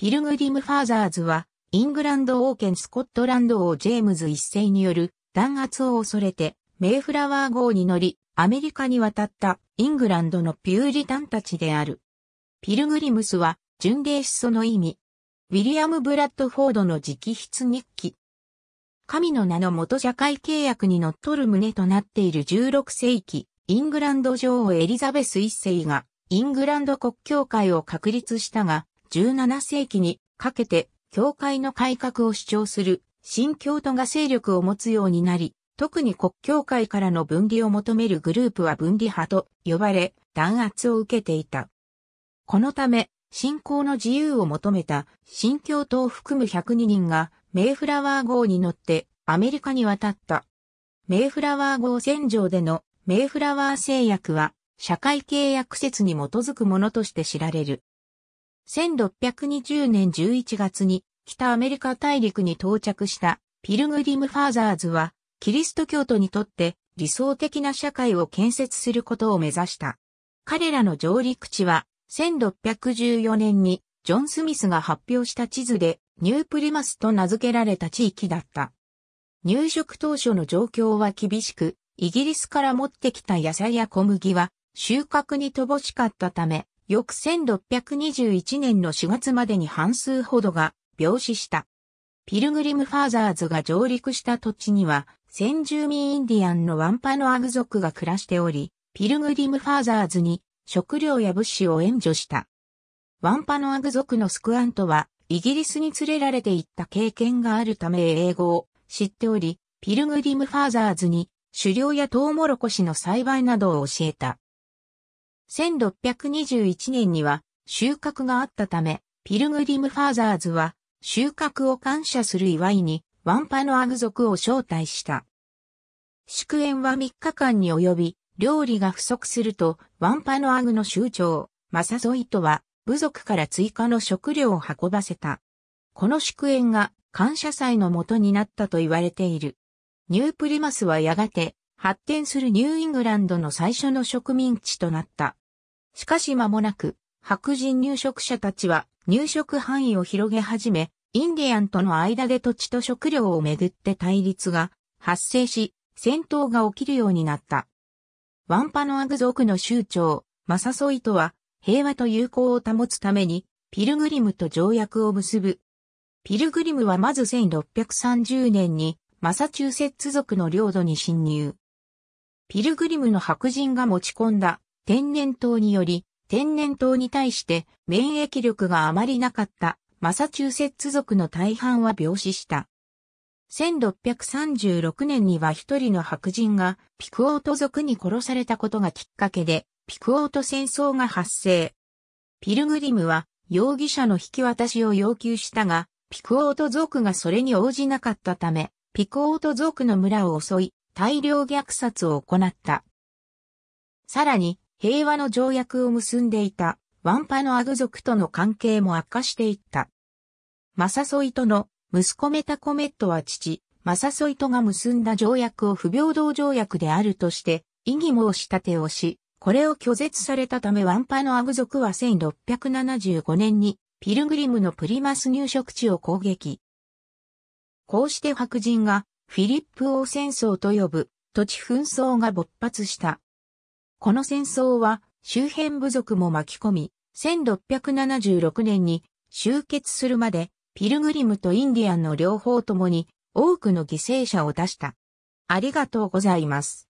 ピルグリム・ファーザーズは、イングランド王権スコットランド王ジェームズ一世による弾圧を恐れて、メイフラワー号に乗り、アメリカに渡ったイングランドのピューリタンたちである。ピルグリムスは、巡礼思想の意味。ウィリアム・ブラッドフォードの直筆日記。神の名の元社会契約に則る旨となっている16世紀、イングランド女王エリザベス一世が、イングランド国教会を確立したが、17世紀にかけて教会の改革を主張する新教徒が勢力を持つようになり、特に国教会からの分離を求めるグループは分離派と呼ばれ、弾圧を受けていた。このため、信仰の自由を求めた新教徒を含む102人がメイフラワー号に乗ってアメリカに渡った。メイフラワー号戦場でのメイフラワー制約は社会契約説に基づくものとして知られる。1620年11月に北アメリカ大陸に到着したピルグリム・ファーザーズは、キリスト教徒にとって理想的な社会を建設することを目指した。彼らの上陸地は、1614年にジョン・スミスが発表した地図でニュープリマスと名付けられた地域だった。入植当初の状況は厳しく、イギリスから持ってきた野菜や小麦は収穫に乏しかったため、翌1621年の4月までに半数ほどが病死した。ピルグリムファーザーズが上陸した土地には、先住民インディアンのワンパノアグ族が暮らしており、ピルグリムファーザーズに食料や物資を援助した。ワンパノアグ族のスクアントは、イギリスに連れられて行った経験があるため英語を知っており、ピルグリムファーザーズに狩猟やトウモロコシの栽培などを教えた。1621年には収穫があったため、ピルグリムファーザーズは収穫を感謝する祝いにワンパノアグ族を招待した。祝宴は3日間に及び、料理が不足すると、ワンパノアグの州長、マサゾイトは、部族から追加の食料を運ばせた。この祝宴が感謝祭の元になったと言われている。ニュープリマスはやがて発展するニューイングランドの最初の植民地となった。しかし間もなく、白人入植者たちは入植範囲を広げ始め、インディアンとの間で土地と食料をめぐって対立が発生し、戦闘が起きるようになった。ワンパノアグ族の州長、マサソイとは、平和と友好を保つために、ピルグリムと条約を結ぶ。ピルグリムはまず1630年に、マサチューセッツ族の領土に侵入。ピルグリムの白人が持ち込んだ天然痘により、天然痘に対して免疫力があまりなかったマサチューセッツ族の大半は病死した。1636年には一人の白人がピクオート族に殺されたことがきっかけでピクオート戦争が発生。ピルグリムは容疑者の引き渡しを要求したが、ピクオート族がそれに応じなかったため、ピクオート族の村を襲い、大量虐殺を行った。さらに、平和の条約を結んでいたワンパのアグ族との関係も悪化していった。マサソイトの息子メタコメットは父、マサソイトが結んだ条約を不平等条約であるとして、異議申し立てをし、これを拒絶されたためワンパのアグ族は1675年にピルグリムのプリマス入植地を攻撃。こうして白人がフィリップ王戦争と呼ぶ土地紛争が勃発した。この戦争は周辺部族も巻き込み、1676年に終結するまで、ピルグリムとインディアンの両方ともに多くの犠牲者を出した。ありがとうございます。